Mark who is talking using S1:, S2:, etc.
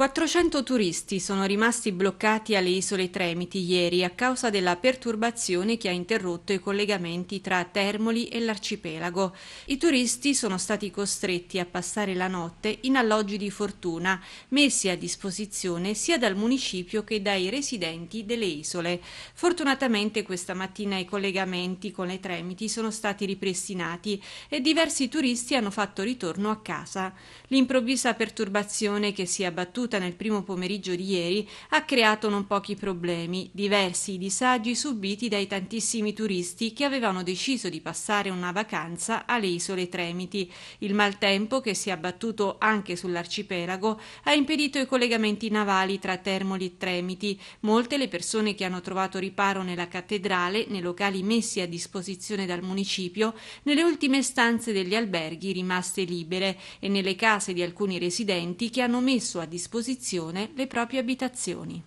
S1: 400 turisti sono rimasti bloccati alle isole Tremiti ieri a causa della perturbazione che ha interrotto i collegamenti tra Termoli e l'arcipelago. I turisti sono stati costretti a passare la notte in alloggi di fortuna, messi a disposizione sia dal municipio che dai residenti delle isole. Fortunatamente questa mattina i collegamenti con le Tremiti sono stati ripristinati e diversi turisti hanno fatto ritorno a casa. L'improvvisa perturbazione che si è abbattuta avvenuta nel primo pomeriggio di ieri ha creato non pochi problemi, diversi i disagi subiti dai tantissimi turisti che avevano deciso di passare una vacanza alle isole Tremiti. Il maltempo, che si è abbattuto anche sull'arcipelago, ha impedito i collegamenti navali tra Termoli e Tremiti. Molte le persone che hanno trovato riparo nella cattedrale, nei locali messi a disposizione dal municipio, nelle ultime stanze degli alberghi rimaste libere e nelle case di alcuni residenti che hanno messo a disposizione disposizione le proprie abitazioni.